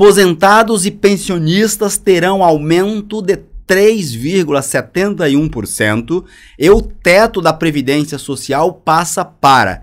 Aposentados e pensionistas terão aumento de 3,71% e o teto da Previdência Social passa para R$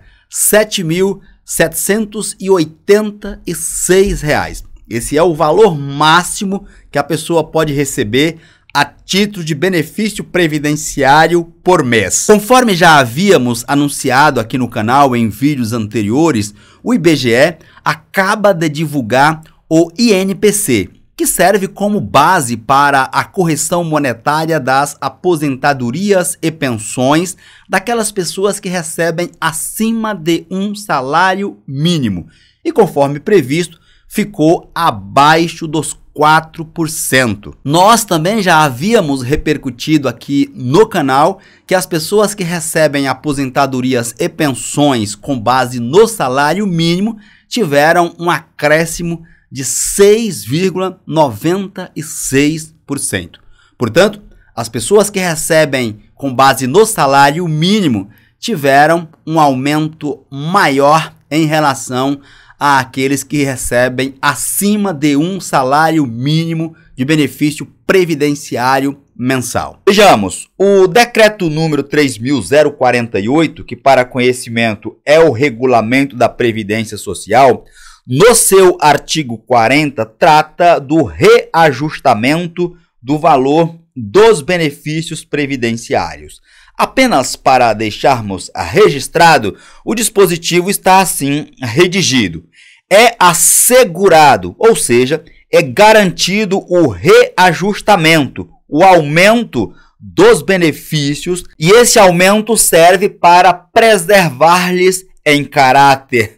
7.786. Esse é o valor máximo que a pessoa pode receber a título de benefício previdenciário por mês. Conforme já havíamos anunciado aqui no canal em vídeos anteriores, o IBGE acaba de divulgar o INPC, que serve como base para a correção monetária das aposentadorias e pensões daquelas pessoas que recebem acima de um salário mínimo. E conforme previsto, ficou abaixo dos 4%. Nós também já havíamos repercutido aqui no canal que as pessoas que recebem aposentadorias e pensões com base no salário mínimo tiveram um acréscimo de 6,96%. Portanto, as pessoas que recebem com base no salário mínimo tiveram um aumento maior em relação àqueles que recebem acima de um salário mínimo de benefício previdenciário mensal. Vejamos, o decreto número 3048, que para conhecimento é o regulamento da previdência social, no seu artigo 40, trata do reajustamento do valor dos benefícios previdenciários. Apenas para deixarmos registrado, o dispositivo está assim redigido: é assegurado, ou seja, é garantido o reajustamento, o aumento dos benefícios, e esse aumento serve para preservar-lhes em caráter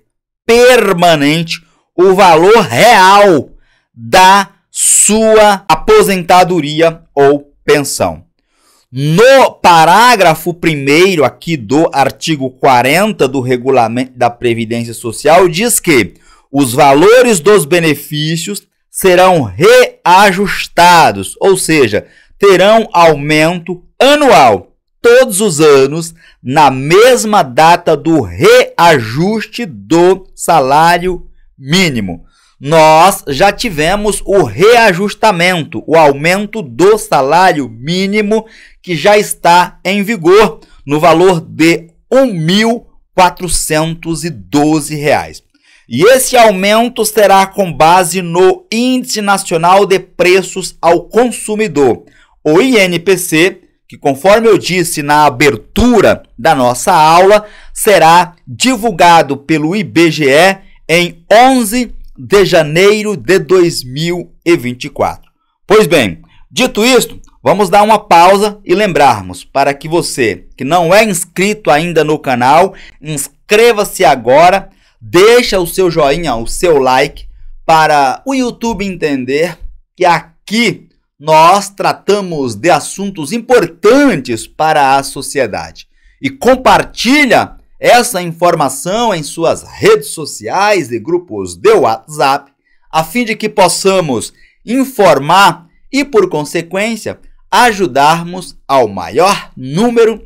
permanente o valor real da sua aposentadoria ou pensão. No parágrafo 1 aqui do artigo 40 do regulamento da Previdência Social diz que os valores dos benefícios serão reajustados, ou seja, terão aumento anual todos os anos na mesma data do reajuste do salário mínimo. Nós já tivemos o reajustamento, o aumento do salário mínimo que já está em vigor no valor de R$ 1.412. E esse aumento será com base no Índice Nacional de Preços ao Consumidor, o INPC, que, conforme eu disse na abertura da nossa aula, será divulgado pelo IBGE em 11 de janeiro de 2024. Pois bem, dito isto, vamos dar uma pausa e lembrarmos para que você que não é inscrito ainda no canal, inscreva-se agora, deixa o seu joinha, o seu like para o YouTube entender que aqui nós tratamos de assuntos importantes para a sociedade e compartilha essa informação em suas redes sociais e grupos de WhatsApp, a fim de que possamos informar e, por consequência, ajudarmos ao maior número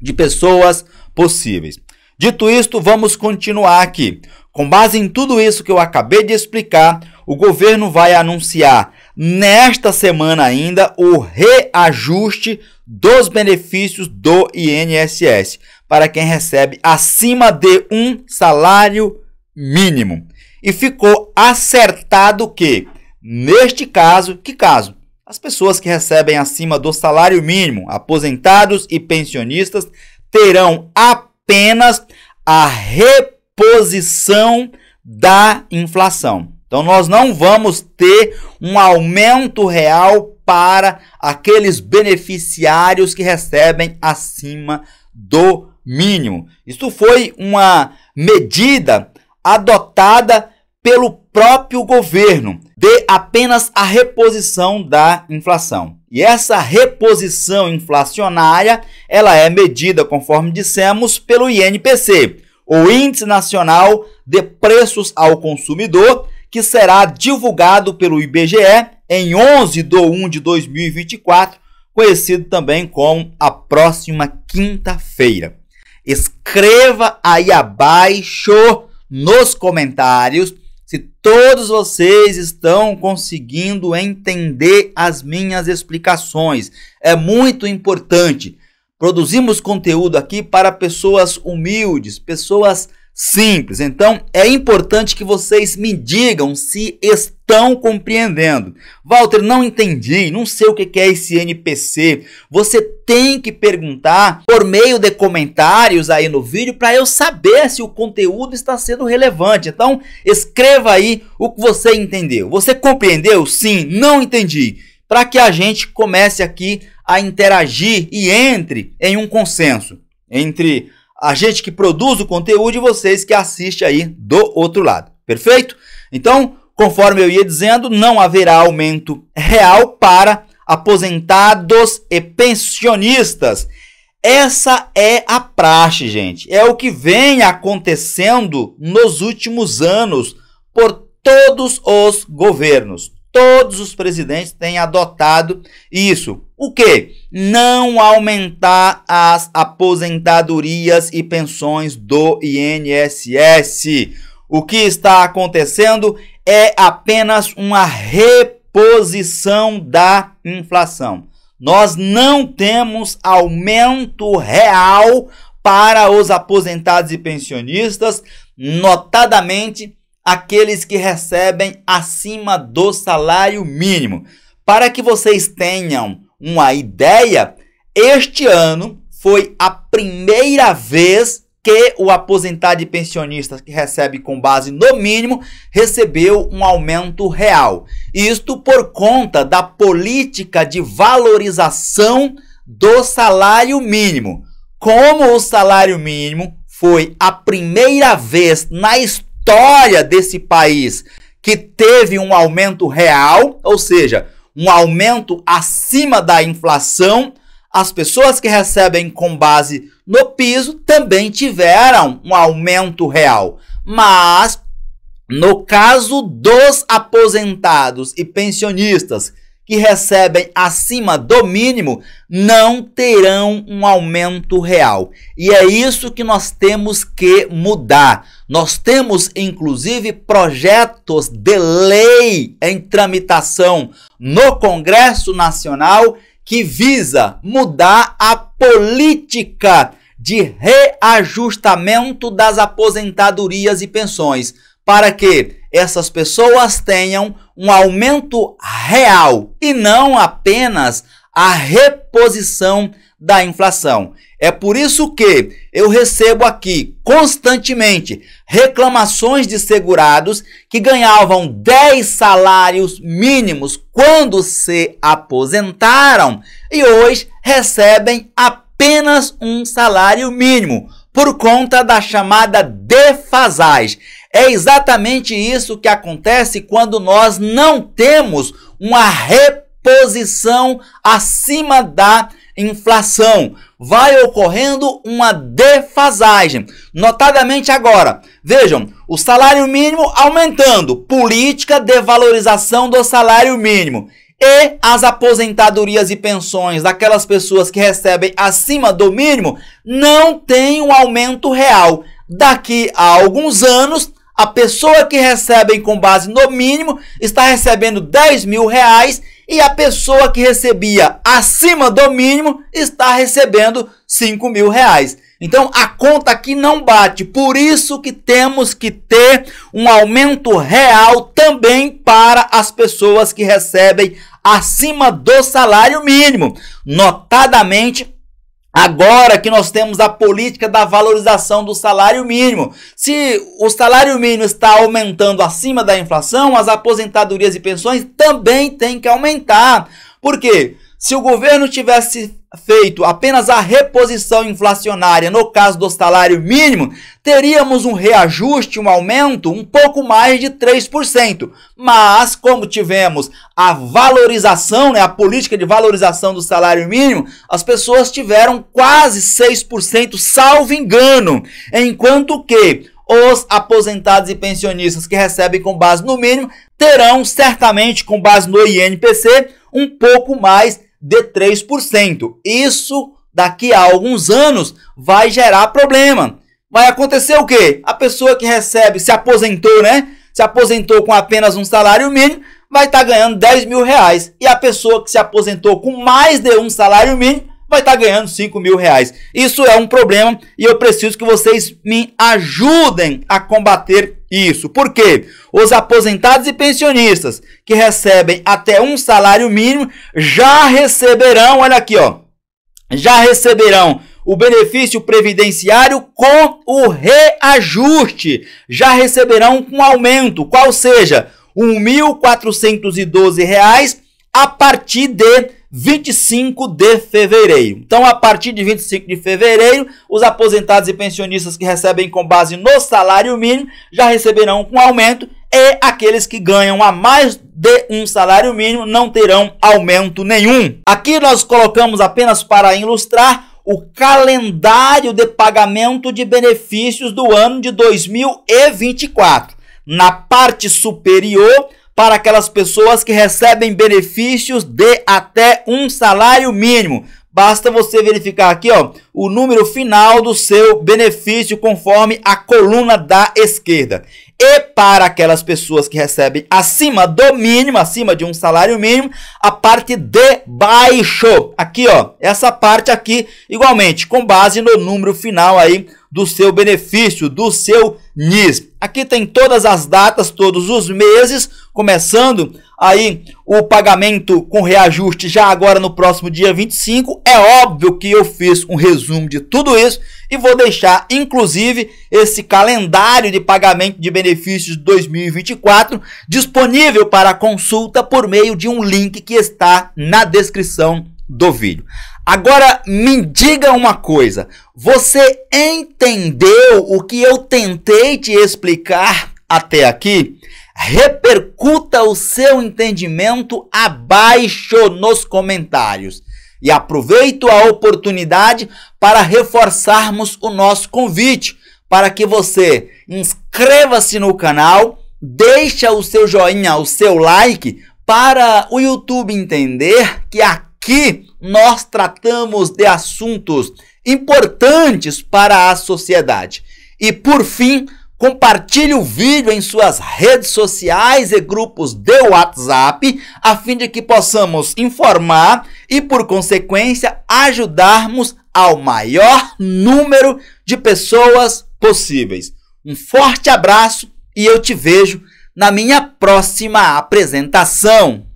de pessoas possíveis. Dito isto, vamos continuar aqui. Com base em tudo isso que eu acabei de explicar, o governo vai anunciar nesta semana ainda o reajuste dos benefícios do INSS para quem recebe acima de um salário mínimo. E ficou acertado que, neste caso, que caso? As pessoas que recebem acima do salário mínimo, aposentados e pensionistas, terão apenas a reposição da inflação. Então nós não vamos ter um aumento real para aqueles beneficiários que recebem acima do mínimo. Isso foi uma medida adotada pelo próprio governo de apenas a reposição da inflação. E essa reposição inflacionária, ela é medida, conforme dissemos, pelo INPC, o Índice Nacional de Preços ao Consumidor, que será divulgado pelo IBGE em 11 de 1 de 2024, conhecido também como a próxima quinta-feira. Escreva aí abaixo nos comentários se todos vocês estão conseguindo entender as minhas explicações. É muito importante. Produzimos conteúdo aqui para pessoas humildes, pessoas simples. Então, é importante que vocês me digam se estão compreendendo. Walter, não entendi, não sei o que é esse NPC. Você tem que perguntar por meio de comentários aí no vídeo para eu saber se o conteúdo está sendo relevante. Então, escreva aí o que você entendeu. Você compreendeu? Sim, não entendi. Para que a gente comece aqui a interagir e entre em um consenso entre a gente que produz o conteúdo e vocês que assistem aí do outro lado. Perfeito? Então, conforme eu ia dizendo, não haverá aumento real para aposentados e pensionistas. Essa é a praxe, gente. É o que vem acontecendo nos últimos anos por todos os governos. Todos os presidentes têm adotado isso. O que? Não aumentar as aposentadorias e pensões do INSS. O que está acontecendo é apenas uma reposição da inflação. Nós não temos aumento real para os aposentados e pensionistas, notadamente aqueles que recebem acima do salário mínimo. Para que vocês tenham uma ideia, este ano foi a primeira vez que o aposentado e pensionista que recebe com base no mínimo recebeu um aumento real. Isto por conta da política de valorização do salário mínimo. Como o salário mínimo foi a primeira vez na história história desse país que teve um aumento real, ou seja, um aumento acima da inflação, as pessoas que recebem com base no piso também tiveram um aumento real. Mas no caso dos aposentados e pensionistas que recebem acima do mínimo, não terão um aumento real. E é isso que nós temos que mudar. Nós temos inclusive projetos de lei em tramitação no Congresso Nacional que visa mudar a política de reajustamento das aposentadorias e pensões para que essas pessoas tenham um aumento real e não apenas a reposição da inflação. É por isso que eu recebo aqui constantemente reclamações de segurados que ganhavam 10 salários mínimos quando se aposentaram e hoje recebem apenas um salário mínimo por conta da chamada defasagem. É exatamente isso que acontece quando nós não temos uma reposição posição acima da inflação. Vai ocorrendo uma defasagem, notadamente agora. Vejam, o salário mínimo aumentando, política de valorização do salário mínimo e as aposentadorias e pensões daquelas pessoas que recebem acima do mínimo não tem um aumento real. Daqui a alguns anos, a pessoa que recebe com base no mínimo está recebendo 10 mil reais e a pessoa que recebia acima do mínimo está recebendo 5 mil reais. Então a conta aqui não bate, por isso que temos que ter um aumento real também para as pessoas que recebem acima do salário mínimo, notadamente Agora que nós temos a política da valorização do salário mínimo. Se o salário mínimo está aumentando acima da inflação, as aposentadorias e pensões também têm que aumentar. Por quê? Se o governo tivesse feito apenas a reposição inflacionária no caso do salário mínimo, teríamos um reajuste, um aumento um pouco mais de 3%. Mas, como tivemos a valorização, né, a política de valorização do salário mínimo, as pessoas tiveram quase 6%, salvo engano. Enquanto que os aposentados e pensionistas que recebem com base no mínimo terão certamente, com base no INPC, um pouco mais de 3%. Isso daqui a alguns anos vai gerar problema. Vai acontecer o quê? A pessoa que recebe, se aposentou, né? Se aposentou com apenas um salário mínimo, vai estar tá ganhando 10 mil reais. E a pessoa que se aposentou com mais de um salário mínimo vai estar tá ganhando 5 mil reais. Isso é um problema e eu preciso que vocês me ajudem a combater isso. Por quê? Os aposentados e pensionistas que recebem até um salário mínimo já receberão, olha aqui, ó, já receberão o benefício previdenciário com o reajuste. Já receberão um aumento, qual seja, R$ 1.412 a partir de 25 de fevereiro. Então, a partir de 25 de fevereiro, os aposentados e pensionistas que recebem com base no salário mínimo já receberão um aumento e aqueles que ganham a mais de um salário mínimo não terão aumento nenhum. Aqui nós colocamos apenas para ilustrar o calendário de pagamento de benefícios do ano de 2024. Na parte superior, para aquelas pessoas que recebem benefícios de até um salário mínimo. Basta você verificar aqui, ó, o número final do seu benefício conforme a coluna da esquerda. E para aquelas pessoas que recebem acima do mínimo, acima de um salário mínimo, a parte de baixo. Aqui, ó, essa parte aqui, igualmente, com base no número final aí do seu benefício, do seu NIS. Aqui tem todas as datas, todos os meses, começando aí o pagamento com reajuste já agora no próximo dia 25. É óbvio que eu fiz um resumo resumo de tudo isso e vou deixar, inclusive, esse calendário de pagamento de benefícios de 2024 disponível para consulta por meio de um link que está na descrição do vídeo. Agora me diga uma coisa: você entendeu o que eu tentei te explicar até aqui? Repercuta o seu entendimento abaixo nos comentários. E aproveito a oportunidade para reforçarmos o nosso convite para que você inscreva-se no canal, deixa o seu joinha, o seu like para o YouTube entender que aqui nós tratamos de assuntos importantes para a sociedade. E por fim, Compartilhe o vídeo em suas redes sociais e grupos de WhatsApp, a fim de que possamos informar e, por consequência, ajudarmos ao maior número de pessoas possíveis. Um forte abraço e eu te vejo na minha próxima apresentação.